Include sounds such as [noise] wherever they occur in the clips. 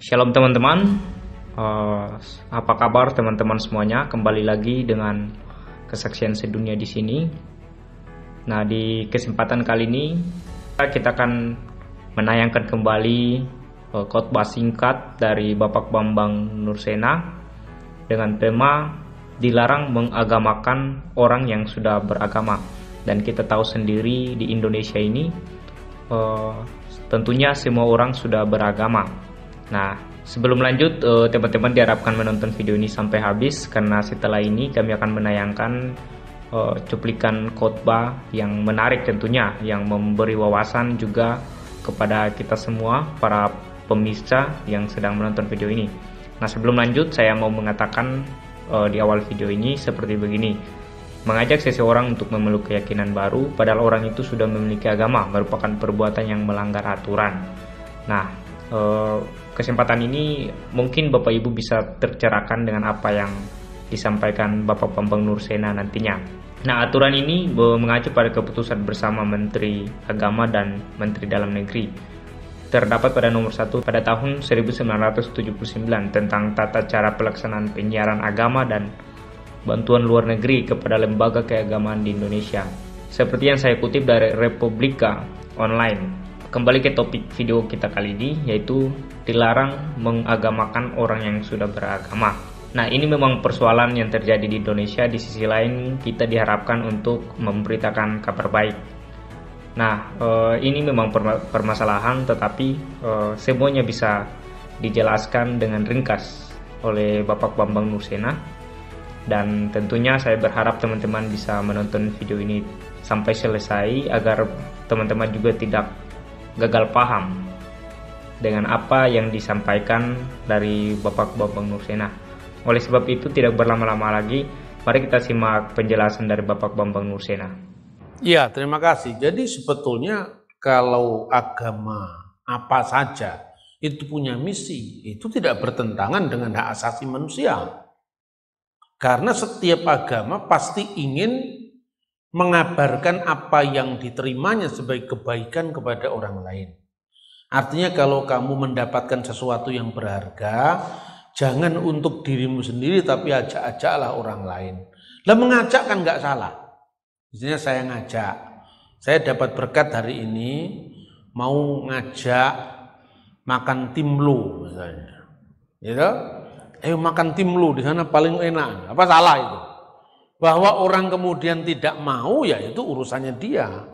Shalom teman-teman, uh, apa kabar teman-teman semuanya? Kembali lagi dengan kesaksian sedunia di sini. Nah di kesempatan kali ini kita akan menayangkan kembali uh, khotbah singkat dari Bapak Bambang Nursena dengan tema dilarang mengagamakan orang yang sudah beragama. Dan kita tahu sendiri di Indonesia ini uh, tentunya semua orang sudah beragama Nah, sebelum lanjut, eh, teman-teman diharapkan menonton video ini sampai habis karena setelah ini kami akan menayangkan eh, cuplikan khotbah yang menarik tentunya yang memberi wawasan juga kepada kita semua para pemirsa yang sedang menonton video ini. Nah, sebelum lanjut saya mau mengatakan eh, di awal video ini seperti begini. Mengajak seseorang untuk memeluk keyakinan baru padahal orang itu sudah memiliki agama merupakan perbuatan yang melanggar aturan. Nah, Eh, kesempatan ini mungkin Bapak Ibu bisa tercerahkan dengan apa yang disampaikan Bapak Bambang Nursena nantinya. Nah, aturan ini mengacu pada keputusan bersama Menteri Agama dan Menteri Dalam Negeri terdapat pada nomor 1 pada tahun 1979 tentang tata cara pelaksanaan penyiaran agama dan bantuan luar negeri kepada lembaga keagamaan di Indonesia. Seperti yang saya kutip dari Republika Online, Kembali ke topik video kita kali ini, yaitu dilarang mengagamakan orang yang sudah beragama. Nah, ini memang persoalan yang terjadi di Indonesia. Di sisi lain, kita diharapkan untuk memberitakan kabar baik. Nah, eh, ini memang permasalahan, tetapi eh, semuanya bisa dijelaskan dengan ringkas oleh Bapak Bambang Nursena dan tentunya saya berharap teman-teman bisa menonton video ini sampai selesai agar teman-teman juga tidak gagal paham dengan apa yang disampaikan dari Bapak Bambang Nursena. Oleh sebab itu tidak berlama-lama lagi, mari kita simak penjelasan dari Bapak Bambang Nursena. Iya, terima kasih. Jadi sebetulnya kalau agama apa saja itu punya misi, itu tidak bertentangan dengan hak asasi manusia. Karena setiap agama pasti ingin mengabarkan apa yang diterimanya sebagai kebaikan kepada orang lain. Artinya kalau kamu mendapatkan sesuatu yang berharga, jangan untuk dirimu sendiri tapi ajak-ajaklah orang lain. Lah mengajak kan nggak salah. Misalnya saya ngajak, saya dapat berkat hari ini mau ngajak makan timlu misalnya. Gitu? Ayo makan timlu di sana paling enak. Apa salah itu? Bahwa orang kemudian tidak mau ya itu urusannya dia.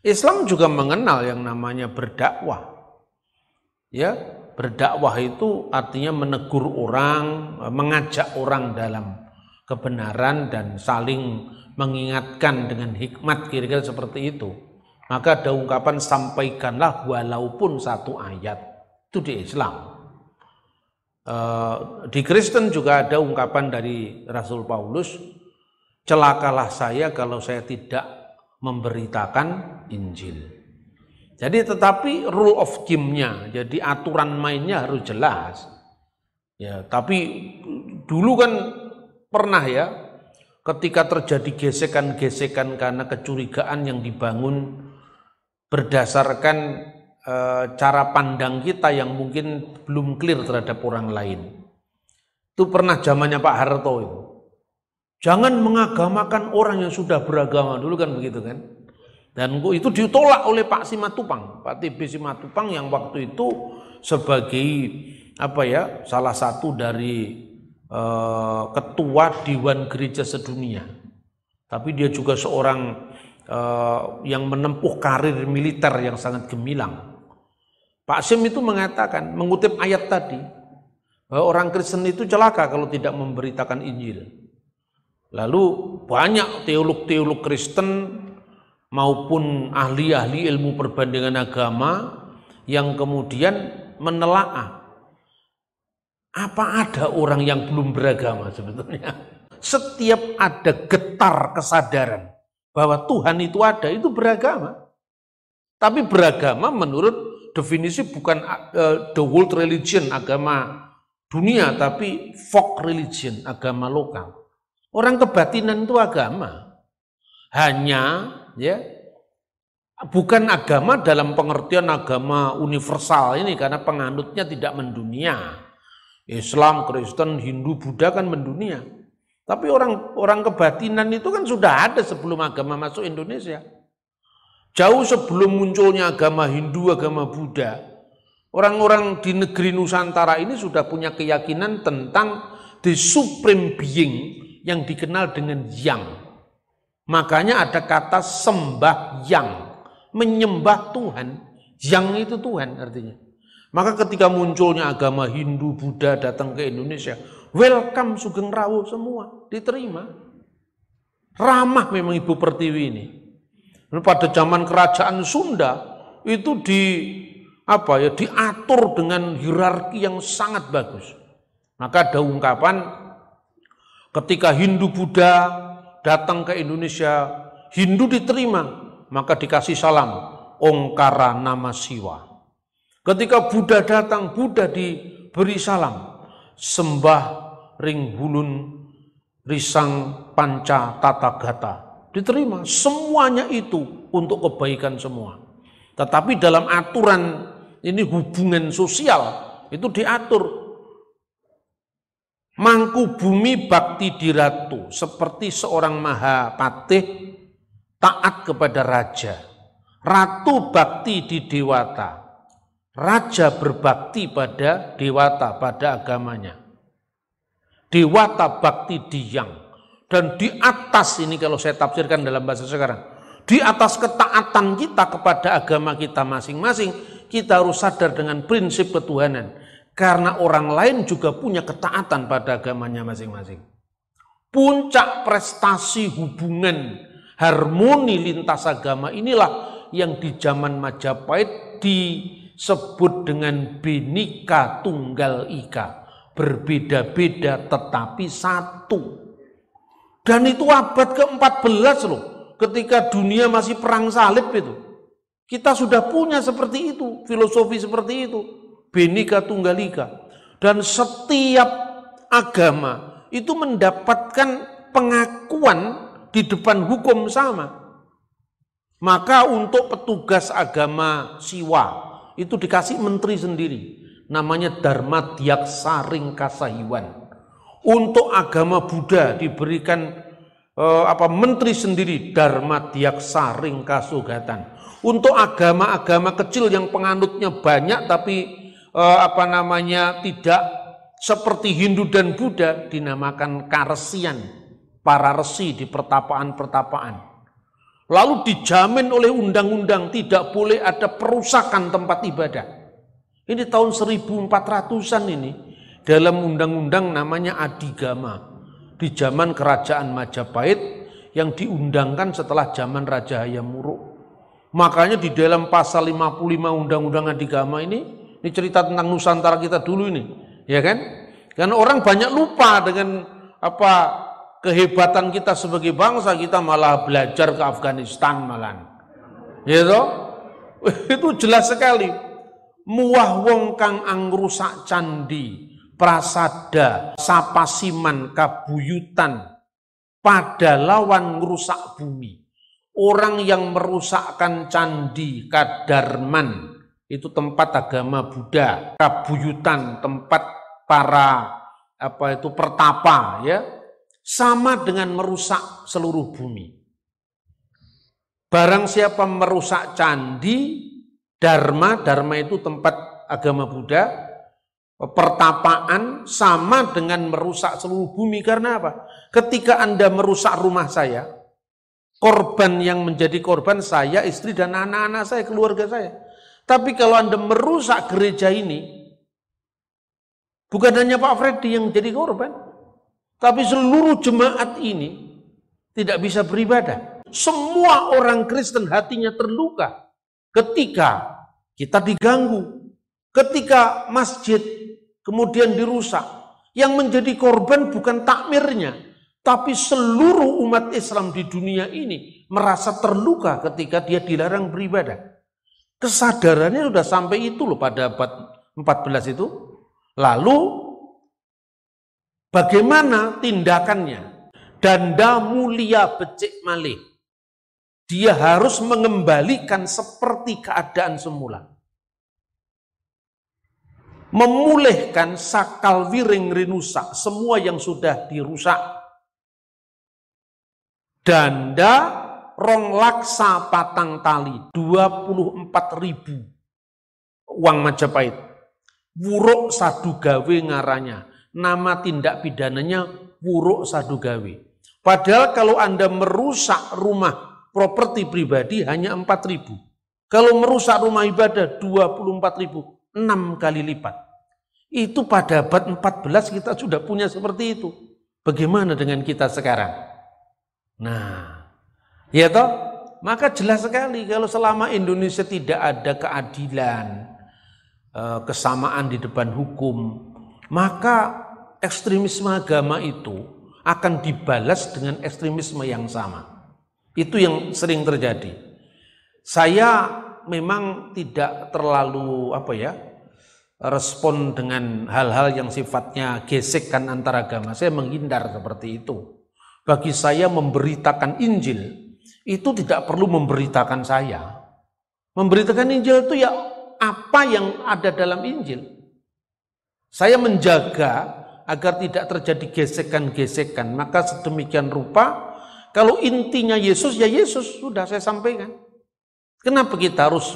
Islam juga mengenal yang namanya berdakwah. Ya, berdakwah itu artinya menegur orang, mengajak orang dalam kebenaran dan saling mengingatkan dengan hikmat kira-kira seperti itu. Maka ada ungkapan sampaikanlah walaupun satu ayat. Itu di Islam. Eh, di Kristen juga ada ungkapan dari Rasul Paulus celakalah saya kalau saya tidak memberitakan Injil. Jadi tetapi rule of game-nya, jadi aturan mainnya harus jelas. Ya, tapi dulu kan pernah ya ketika terjadi gesekan-gesekan karena kecurigaan yang dibangun berdasarkan e, cara pandang kita yang mungkin belum clear terhadap orang lain. Itu pernah zamannya Pak Harto itu. Jangan mengagamakan orang yang sudah beragama dulu kan begitu kan. Dan itu ditolak oleh Pak Simatupang, Pak TB Simatupang yang waktu itu sebagai apa ya salah satu dari e, ketua Dewan Gereja Sedunia. Tapi dia juga seorang e, yang menempuh karir militer yang sangat gemilang. Pak Sim itu mengatakan, mengutip ayat tadi, bahwa orang Kristen itu celaka kalau tidak memberitakan Injil. Lalu banyak teolog-teolog Kristen maupun ahli-ahli ilmu perbandingan agama yang kemudian menelaah apa ada orang yang belum beragama sebetulnya. Setiap ada getar kesadaran bahwa Tuhan itu ada itu beragama. Tapi beragama menurut definisi bukan uh, the world religion agama dunia tapi folk religion agama lokal. Orang kebatinan itu agama. Hanya ya bukan agama dalam pengertian agama universal ini karena penganutnya tidak mendunia. Islam, Kristen, Hindu, Buddha kan mendunia. Tapi orang orang kebatinan itu kan sudah ada sebelum agama masuk Indonesia. Jauh sebelum munculnya agama Hindu, agama Buddha, orang-orang di negeri Nusantara ini sudah punya keyakinan tentang the supreme being yang dikenal dengan yang. Makanya ada kata sembah yang, menyembah Tuhan. Yang itu Tuhan artinya. Maka ketika munculnya agama Hindu, Buddha datang ke Indonesia, welcome Sugeng Rawo semua, diterima. Ramah memang Ibu Pertiwi ini. Pada zaman kerajaan Sunda itu di apa ya diatur dengan hierarki yang sangat bagus. Maka ada ungkapan Ketika Hindu-Buddha datang ke Indonesia, Hindu diterima, maka dikasih salam, Ongkara Nama Siwa. Ketika Buddha datang, Buddha diberi salam, sembah ring hulun risang panca tata gata. Diterima semuanya itu untuk kebaikan semua. Tetapi dalam aturan ini hubungan sosial itu diatur Mangku bumi bakti di ratu seperti seorang maha patih taat kepada raja. Ratu bakti di dewata. Raja berbakti pada dewata, pada agamanya. Dewata bakti di yang Dan di atas ini kalau saya tafsirkan dalam bahasa sekarang. Di atas ketaatan kita kepada agama kita masing-masing. Kita harus sadar dengan prinsip ketuhanan karena orang lain juga punya ketaatan pada agamanya masing-masing. Puncak prestasi hubungan harmoni lintas agama inilah yang di zaman Majapahit disebut dengan binika Tunggal Ika. Berbeda-beda tetapi satu. Dan itu abad ke-14 loh. Ketika dunia masih perang salib itu. Kita sudah punya seperti itu, filosofi seperti itu. Benika Tunggalika. Dan setiap agama itu mendapatkan pengakuan di depan hukum sama. Maka untuk petugas agama siwa itu dikasih menteri sendiri. Namanya Dharma Diak Saring Kasahiwan. Untuk agama Buddha diberikan eh, apa menteri sendiri Dharma Diak Saring Kasugatan. Untuk agama-agama kecil yang penganutnya banyak tapi uh, apa namanya tidak seperti Hindu dan Buddha dinamakan karesian, para resi di pertapaan-pertapaan. Lalu dijamin oleh undang-undang tidak boleh ada perusakan tempat ibadah. Ini tahun 1400-an ini dalam undang-undang namanya Adigama di zaman kerajaan Majapahit yang diundangkan setelah zaman Raja Hayamuruk. Makanya di dalam pasal 55 undang-undang Adigama ini ini cerita tentang Nusantara kita dulu ini, ya kan? Karena orang banyak lupa dengan apa kehebatan kita sebagai bangsa kita malah belajar ke Afghanistan malah. Ya know? [laughs] Itu jelas sekali. Muah wong kang angrusak candi, prasada, sapasiman, kabuyutan, pada lawan rusak bumi. Orang yang merusakkan candi, kadarman, itu tempat agama Buddha, kabuyutan tempat para apa itu pertapa ya, sama dengan merusak seluruh bumi. Barang siapa merusak candi, dharma, dharma itu tempat agama Buddha, pertapaan sama dengan merusak seluruh bumi karena apa? Ketika Anda merusak rumah saya, korban yang menjadi korban saya, istri dan anak-anak saya, keluarga saya. Tapi kalau Anda merusak gereja ini, bukan hanya Pak Freddy yang jadi korban, tapi seluruh jemaat ini tidak bisa beribadah. Semua orang Kristen hatinya terluka ketika kita diganggu, ketika masjid kemudian dirusak. Yang menjadi korban bukan takmirnya, tapi seluruh umat Islam di dunia ini merasa terluka ketika dia dilarang beribadah. Kesadarannya sudah sampai itu loh pada abad 14 itu. Lalu bagaimana tindakannya? Danda mulia becik malih. Dia harus mengembalikan seperti keadaan semula. Memulihkan sakal wiring rinusak, semua yang sudah dirusak. Danda rong laksa patang tali 24 ribu uang Majapahit. Wuruk Sadugawe ngaranya. Nama tindak pidananya Wuruk Sadugawe. Padahal kalau Anda merusak rumah properti pribadi hanya 4 ribu. Kalau merusak rumah ibadah 24 ribu. 6 kali lipat. Itu pada abad 14 kita sudah punya seperti itu. Bagaimana dengan kita sekarang? Nah, Ya toh? Maka jelas sekali kalau selama Indonesia tidak ada keadilan, eh, kesamaan di depan hukum, maka ekstremisme agama itu akan dibalas dengan ekstremisme yang sama. Itu yang sering terjadi. Saya memang tidak terlalu apa ya respon dengan hal-hal yang sifatnya gesekan antaragama. Saya menghindar seperti itu. Bagi saya memberitakan Injil itu tidak perlu memberitakan saya. Memberitakan Injil itu ya apa yang ada dalam Injil. Saya menjaga agar tidak terjadi gesekan-gesekan. Maka sedemikian rupa kalau intinya Yesus ya Yesus sudah saya sampaikan. Kenapa kita harus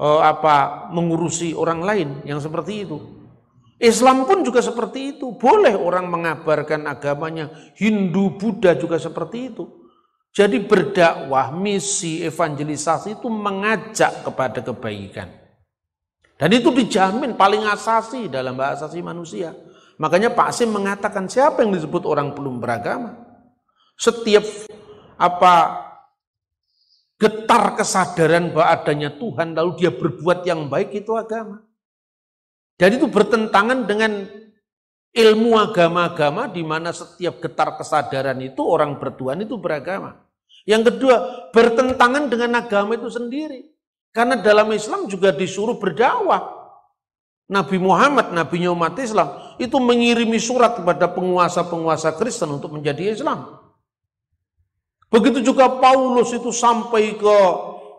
eh, apa mengurusi orang lain yang seperti itu? Islam pun juga seperti itu. Boleh orang mengabarkan agamanya. Hindu, Buddha juga seperti itu. Jadi berdakwah, misi, evangelisasi itu mengajak kepada kebaikan. Dan itu dijamin paling asasi dalam bahasa asasi manusia. Makanya Pak Sim mengatakan siapa yang disebut orang belum beragama. Setiap apa getar kesadaran bahwa adanya Tuhan lalu dia berbuat yang baik itu agama. Jadi itu bertentangan dengan ilmu agama-agama di mana setiap getar kesadaran itu orang bertuhan itu beragama. Yang kedua, bertentangan dengan agama itu sendiri. Karena dalam Islam juga disuruh berdakwah. Nabi Muhammad, Nabi umat Islam, itu mengirimi surat kepada penguasa-penguasa Kristen untuk menjadi Islam. Begitu juga Paulus itu sampai ke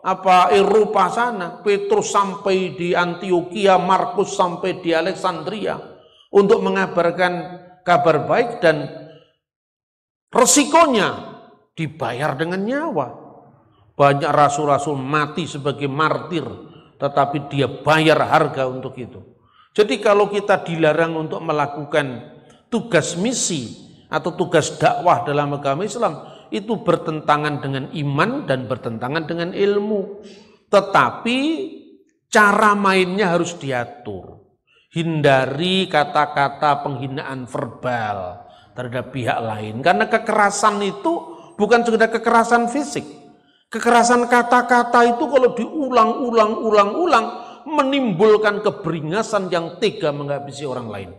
apa Eropa sana, Petrus sampai di Antioquia, Markus sampai di Alexandria untuk mengabarkan kabar baik dan resikonya dibayar dengan nyawa. Banyak rasul-rasul mati sebagai martir, tetapi dia bayar harga untuk itu. Jadi kalau kita dilarang untuk melakukan tugas misi atau tugas dakwah dalam agama Islam, itu bertentangan dengan iman dan bertentangan dengan ilmu. Tetapi cara mainnya harus diatur hindari kata-kata penghinaan verbal terhadap pihak lain karena kekerasan itu bukan sekedar kekerasan fisik kekerasan kata-kata itu kalau diulang-ulang-ulang-ulang menimbulkan keberingasan yang tega menghabisi orang lain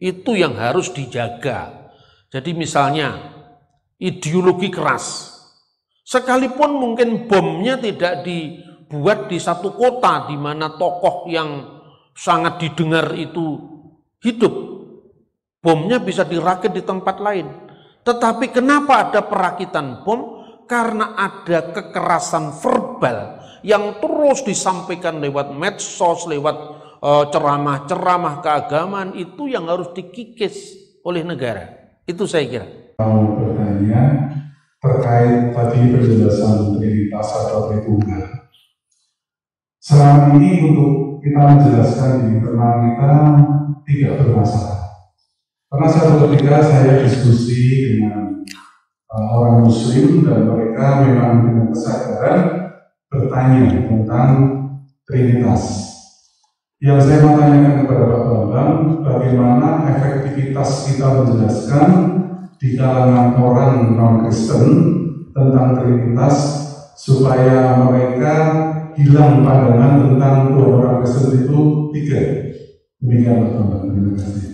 itu yang harus dijaga jadi misalnya ideologi keras sekalipun mungkin bomnya tidak dibuat di satu kota di mana tokoh yang sangat didengar itu hidup. Bomnya bisa dirakit di tempat lain. Tetapi kenapa ada perakitan bom? Karena ada kekerasan verbal yang terus disampaikan lewat medsos, lewat eh, ceramah-ceramah keagamaan itu yang harus dikikis oleh negara. Itu saya kira. Mau bertanya terkait tadi penjelasan pasar atau Selama ini untuk kita menjelaskan di internal kita tidak bermasalah. Karena satu ketika saya diskusi dengan uh, orang Muslim dan mereka memang dengan kesadaran bertanya tentang Trinitas. Yang saya mau tanyakan kepada Pak Bambang, bagaimana efektivitas kita menjelaskan di kalangan orang non-Kristen tentang Trinitas supaya mereka hilang pandangan tentang orang Kristen itu tiga. Demikian Terima kasih.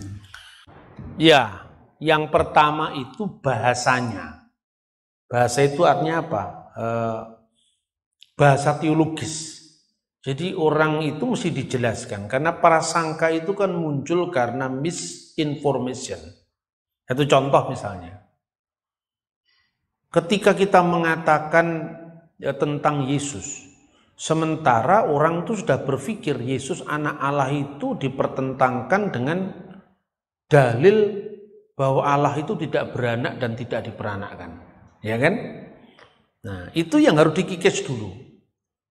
Ya, yang pertama itu bahasanya. Bahasa itu artinya apa? Eh, bahasa teologis. Jadi orang itu mesti dijelaskan karena prasangka itu kan muncul karena misinformation. Itu contoh misalnya. Ketika kita mengatakan ya, tentang Yesus, Sementara orang itu sudah berpikir Yesus anak Allah itu dipertentangkan dengan dalil bahwa Allah itu tidak beranak dan tidak diperanakan, Ya kan? Nah, itu yang harus dikikis dulu.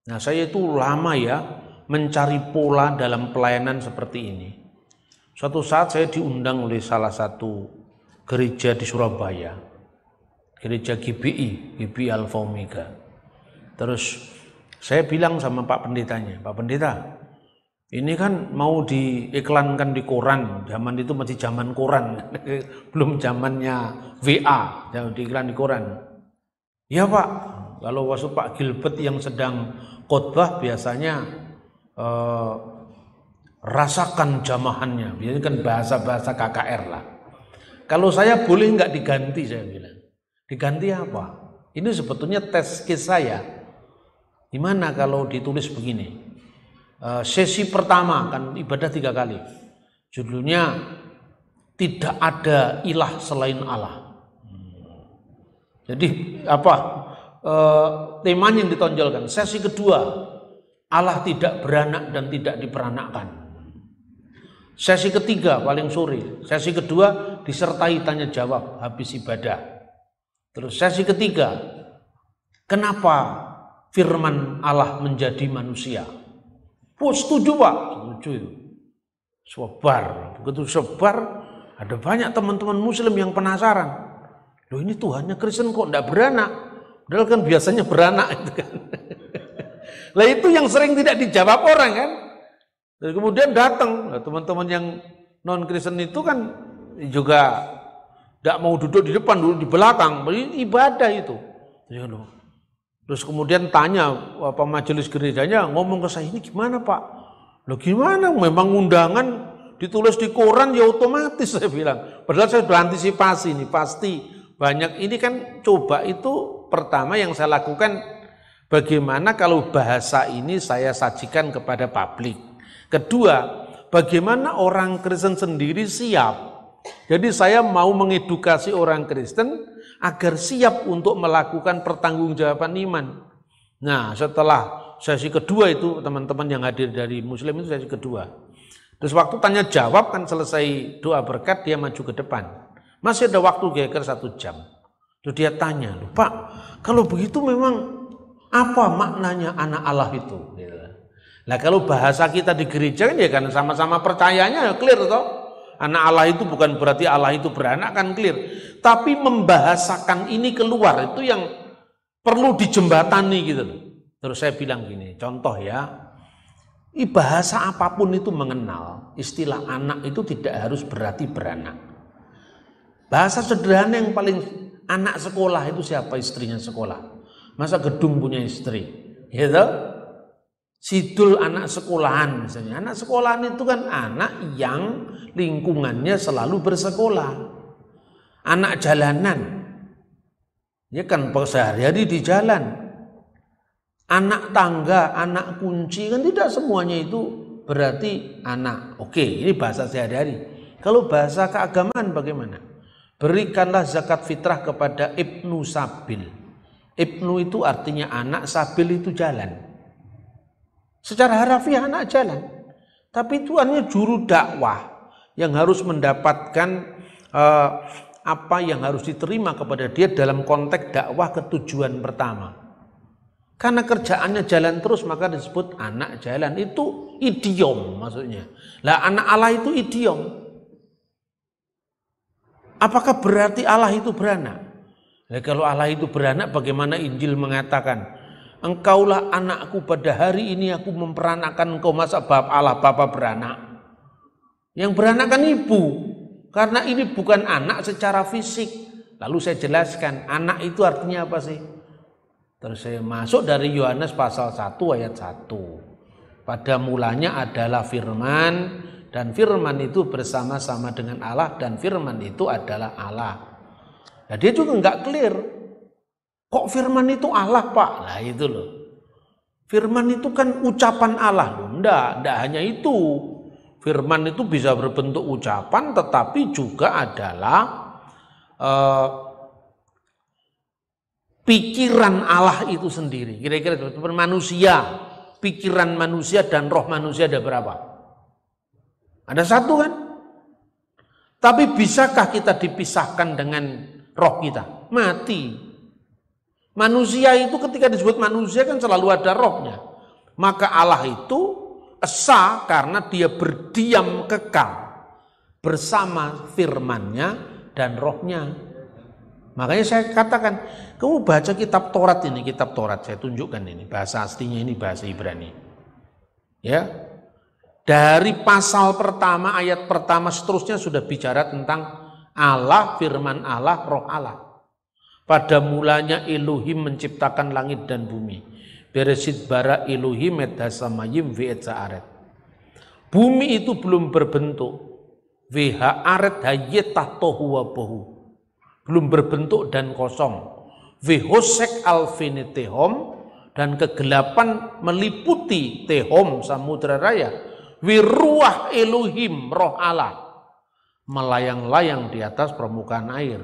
Nah, saya itu lama ya mencari pola dalam pelayanan seperti ini. Suatu saat saya diundang oleh salah satu gereja di Surabaya. Gereja GBI, GBI Alfa Omega. Terus saya bilang sama Pak Pendetanya, Pak Pendeta, ini kan mau diiklankan di koran, zaman itu masih zaman koran, [laughs] belum zamannya WA, yang diiklan di koran. Ya Pak, kalau waktu Pak Gilbert yang sedang khotbah biasanya eh, rasakan jamahannya, biasanya kan bahasa-bahasa KKR lah. Kalau saya boleh nggak diganti saya bilang, diganti apa? Ini sebetulnya tes kes saya Gimana kalau ditulis begini? E, sesi pertama kan ibadah tiga kali. Judulnya tidak ada ilah selain Allah. Jadi apa e, teman yang ditonjolkan? Sesi kedua Allah tidak beranak dan tidak diperanakkan. Sesi ketiga paling sore, sesi kedua disertai tanya jawab habis ibadah. Terus sesi ketiga, kenapa firman Allah menjadi manusia. Oh, setuju pak, setuju itu. Sebar, begitu sebar, ada banyak teman-teman muslim yang penasaran. Loh ini Tuhannya Kristen kok tidak beranak? Padahal kan biasanya beranak itu kan. [laughs] Lah itu yang sering tidak dijawab orang kan. Dan kemudian datang teman-teman yang non Kristen itu kan juga tidak mau duduk di depan dulu di belakang. Ibadah itu. loh. Terus kemudian tanya apa majelis gerejanya ngomong ke saya ini gimana Pak? Lo gimana? Memang undangan ditulis di koran ya otomatis saya bilang. Padahal saya sudah antisipasi ini pasti banyak ini kan coba itu pertama yang saya lakukan bagaimana kalau bahasa ini saya sajikan kepada publik. Kedua, bagaimana orang Kristen sendiri siap. Jadi saya mau mengedukasi orang Kristen agar siap untuk melakukan pertanggungjawaban iman. Nah, setelah sesi kedua itu teman-teman yang hadir dari muslim itu sesi kedua. Terus waktu tanya jawab kan selesai doa berkat dia maju ke depan. Masih ada waktu kira satu jam. Terus dia tanya, Pak, kalau begitu memang apa maknanya anak Allah itu? Gitu. Nah kalau bahasa kita di gereja kan ya kan sama-sama percayanya ya, clear toh. Anak Allah itu bukan berarti Allah itu beranak kan clear. Tapi membahasakan ini keluar itu yang perlu dijembatani gitu Terus saya bilang gini, contoh ya. Bahasa apapun itu mengenal. Istilah anak itu tidak harus berarti beranak. Bahasa sederhana yang paling anak sekolah itu siapa istrinya sekolah. Masa gedung punya istri. Gitu? sidul anak sekolahan misalnya. Anak sekolahan itu kan anak yang lingkungannya selalu bersekolah. Anak jalanan. Ya kan sehari-hari di jalan. Anak tangga, anak kunci kan tidak semuanya itu berarti anak. Oke, ini bahasa sehari-hari. Kalau bahasa keagamaan bagaimana? Berikanlah zakat fitrah kepada ibnu sabil. Ibnu itu artinya anak, sabil itu jalan. Secara harafiah anak jalan. Tapi itu hanya juru dakwah yang harus mendapatkan eh, apa yang harus diterima kepada dia dalam konteks dakwah ketujuan pertama. Karena kerjaannya jalan terus maka disebut anak jalan. Itu idiom maksudnya. Lah anak Allah itu idiom. Apakah berarti Allah itu beranak? Nah, kalau Allah itu beranak bagaimana Injil mengatakan Engkaulah anakku pada hari ini aku memperanakan engkau masa bab Allah bapa beranak. Yang beranakan ibu. Karena ini bukan anak secara fisik. Lalu saya jelaskan anak itu artinya apa sih? Terus saya masuk dari Yohanes pasal 1 ayat 1. Pada mulanya adalah firman dan firman itu bersama-sama dengan Allah dan firman itu adalah Allah. Nah dia juga nggak clear Kok firman itu Allah pak? Nah itu loh. Firman itu kan ucapan Allah. Loh. Enggak, enggak hanya itu. Firman itu bisa berbentuk ucapan tetapi juga adalah uh, pikiran Allah itu sendiri. Kira-kira seperti gitu. manusia, pikiran manusia dan roh manusia ada berapa? Ada satu kan? Tapi bisakah kita dipisahkan dengan roh kita? Mati. Manusia itu ketika disebut manusia kan selalu ada rohnya. Maka Allah itu esa karena dia berdiam kekal bersama firmannya dan rohnya. Makanya saya katakan, kamu baca kitab Taurat ini, kitab Taurat saya tunjukkan ini, bahasa aslinya ini bahasa Ibrani. Ya. Dari pasal pertama, ayat pertama seterusnya sudah bicara tentang Allah, firman Allah, roh Allah. Pada mulanya Elohim menciptakan langit dan bumi. Beresit bara Elohim et hasamayim aret. Bumi itu belum berbentuk. Veha aret hayetah tohu Belum berbentuk dan kosong. Vehosek alfini tehom. Dan kegelapan meliputi tehom samudra raya. Wiruah Elohim roh Allah. Melayang-layang di atas permukaan air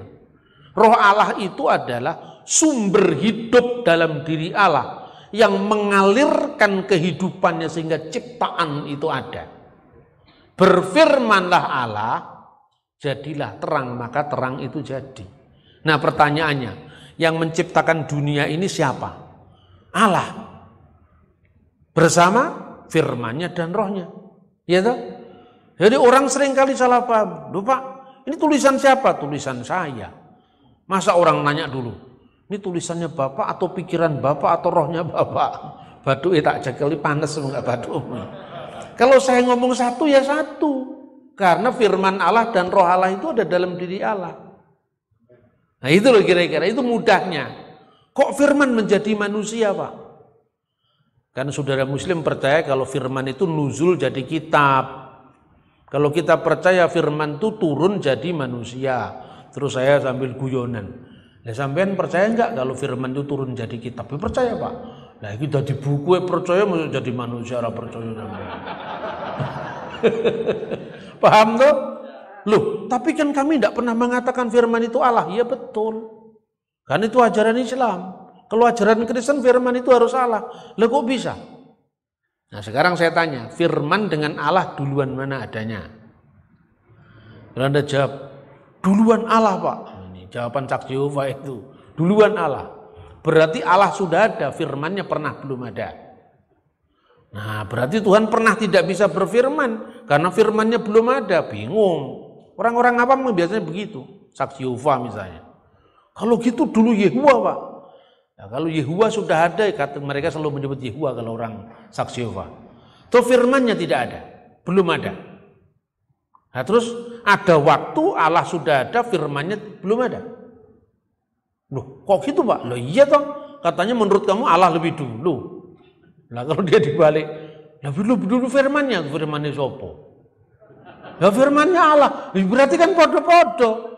Roh Allah itu adalah sumber hidup dalam diri Allah yang mengalirkan kehidupannya sehingga ciptaan itu ada. Berfirmanlah Allah, jadilah terang, maka terang itu jadi. Nah, pertanyaannya, yang menciptakan dunia ini siapa? Allah. Bersama firmannya dan rohnya. Ya toh? Jadi orang seringkali salah paham. Lupa, ini tulisan siapa? Tulisan saya. Masa orang nanya dulu, ini tulisannya Bapak atau pikiran Bapak atau rohnya Bapak? [laughs] Batu itu tak jekeli panas enggak batu. [laughs] Kalau saya ngomong satu ya satu. Karena firman Allah dan roh Allah itu ada dalam diri Allah. Nah itu loh kira-kira, itu mudahnya. Kok firman menjadi manusia Pak? Kan saudara muslim percaya kalau firman itu nuzul jadi kitab. Kalau kita percaya firman itu turun jadi manusia. Terus saya sambil guyonan. Lah sampean percaya enggak kalau firman itu turun jadi kitab? Ya, percaya, Pak. Lah iki dadi buku ya percaya mau jadi manusia ora percaya [laughs] Paham tuh? Loh, tapi kan kami tidak pernah mengatakan firman itu Allah. Ya betul. Kan itu ajaran Islam. Kalau ajaran Kristen firman itu harus Allah. Lah kok bisa? Nah sekarang saya tanya, firman dengan Allah duluan mana adanya? Kalau Anda jawab, Duluan Allah pak. Ini jawaban Cak Jehova itu. Duluan Allah. Berarti Allah sudah ada, firmannya pernah belum ada. Nah berarti Tuhan pernah tidak bisa berfirman karena firmannya belum ada. Bingung. Orang-orang apa biasanya begitu. Cak Jehova misalnya. Kalau gitu dulu Yehua pak. Ya, kalau Yehua sudah ada, kata mereka selalu menyebut Yehua kalau orang Saksi Yehua. Tuh firmannya tidak ada, belum ada. Nah, terus ada waktu, Allah sudah ada, firmannya belum ada. Loh, kok gitu Pak? Loh iya toh, katanya menurut kamu Allah lebih dulu. Nah kalau dia dibalik, lebih dulu, dulu firmannya, firmannya sopo. Ya firmannya Allah, berarti kan podo-podo.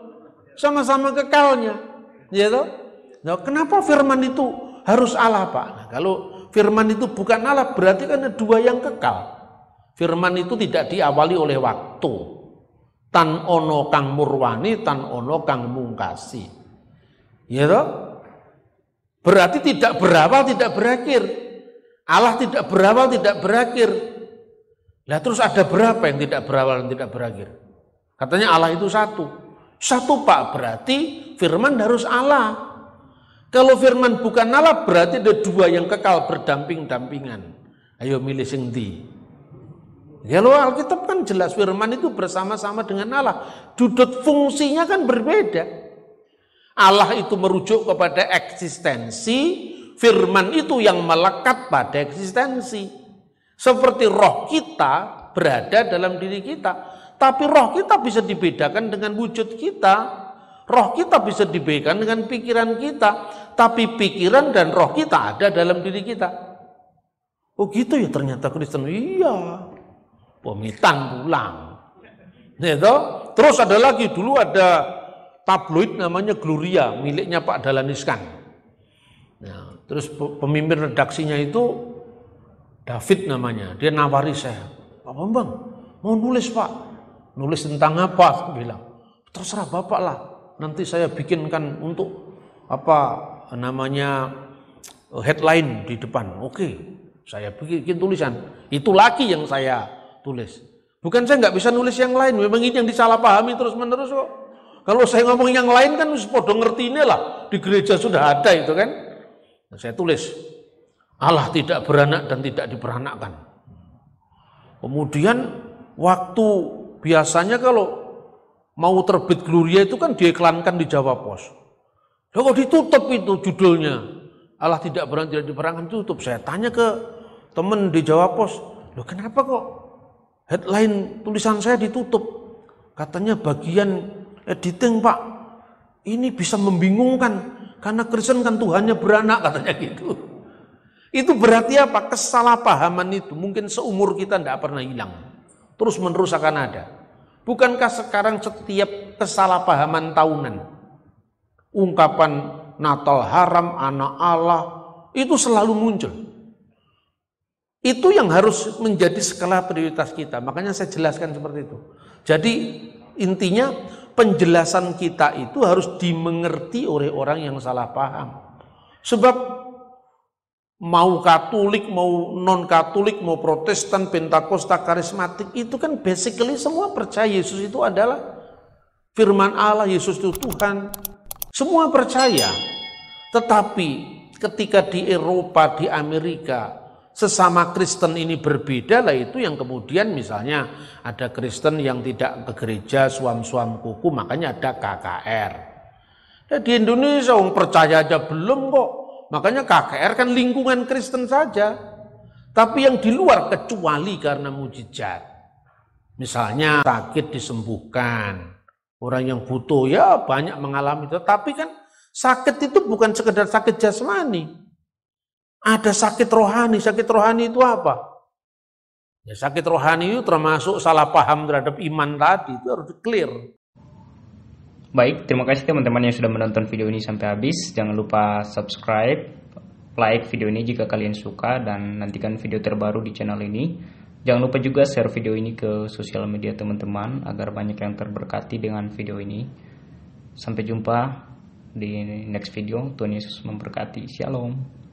Sama-sama kekalnya. Ya toh? Nah, kenapa firman itu harus Allah Pak? Nah, kalau firman itu bukan Allah, berarti kan ada dua yang kekal. Firman itu tidak diawali oleh waktu tan ono kang murwani tan ono kang mungkasi ya toh berarti tidak berawal tidak berakhir Allah tidak berawal tidak berakhir lah terus ada berapa yang tidak berawal dan tidak berakhir katanya Allah itu satu satu pak berarti firman harus Allah kalau firman bukan Allah berarti ada dua yang kekal berdamping-dampingan ayo milih sing di Ya lo Alkitab kan jelas firman itu bersama-sama dengan Allah. Dudut fungsinya kan berbeda. Allah itu merujuk kepada eksistensi, firman itu yang melekat pada eksistensi. Seperti roh kita berada dalam diri kita. Tapi roh kita bisa dibedakan dengan wujud kita. Roh kita bisa dibedakan dengan pikiran kita. Tapi pikiran dan roh kita ada dalam diri kita. Oh gitu ya ternyata Kristen. Iya pemitang pulang. Ya Terus ada lagi dulu ada tabloid namanya Gloria miliknya Pak Dahlan Iskan. Nah, terus pemimpin redaksinya itu David namanya. Dia nawari saya, Pak Bambang, mau nulis Pak. Nulis tentang apa? Aku bilang, terserah Bapak lah. Nanti saya bikinkan untuk apa namanya eh, headline di depan. Oke, saya bikin tulisan. Itu lagi yang saya tulis. Bukan saya nggak bisa nulis yang lain, memang ini yang disalahpahami terus menerus kok. Kalau saya ngomong yang lain kan podo ngerti lah, di gereja sudah ada itu kan. Nah, saya tulis, Allah tidak beranak dan tidak diperanakkan. Kemudian waktu biasanya kalau mau terbit Gloria itu kan diiklankan di Jawa Pos. Loh kok ditutup itu judulnya? Allah tidak beranak tidak diperanakkan tutup. Saya tanya ke temen di Jawa Pos, loh kenapa kok Headline tulisan saya ditutup. Katanya bagian editing Pak, ini bisa membingungkan karena Kristen kan Tuhannya beranak katanya gitu. Itu berarti apa? Kesalahpahaman itu mungkin seumur kita tidak pernah hilang. Terus menerus akan ada. Bukankah sekarang setiap kesalahpahaman tahunan ungkapan Natal haram, anak Allah itu selalu muncul. Itu yang harus menjadi skala prioritas kita. Makanya saya jelaskan seperti itu. Jadi intinya penjelasan kita itu harus dimengerti oleh orang yang salah paham. Sebab mau Katolik, mau non-Katolik, mau Protestan, Pentakosta, karismatik itu kan basically semua percaya Yesus itu adalah firman Allah, Yesus itu Tuhan. Semua percaya. Tetapi ketika di Eropa, di Amerika, sesama Kristen ini berbeda lah itu yang kemudian misalnya ada Kristen yang tidak ke gereja suam-suam kuku makanya ada KKR. Dan di Indonesia orang percaya aja belum kok. Makanya KKR kan lingkungan Kristen saja. Tapi yang di luar kecuali karena mujizat. Misalnya sakit disembuhkan. Orang yang butuh ya banyak mengalami itu. Tapi kan sakit itu bukan sekedar sakit jasmani ada sakit rohani. Sakit rohani itu apa? Ya, sakit rohani itu termasuk salah paham terhadap iman tadi. Itu harus clear. Baik, terima kasih teman-teman yang sudah menonton video ini sampai habis. Jangan lupa subscribe, like video ini jika kalian suka, dan nantikan video terbaru di channel ini. Jangan lupa juga share video ini ke sosial media teman-teman agar banyak yang terberkati dengan video ini. Sampai jumpa di next video. Tuhan Yesus memberkati. Shalom.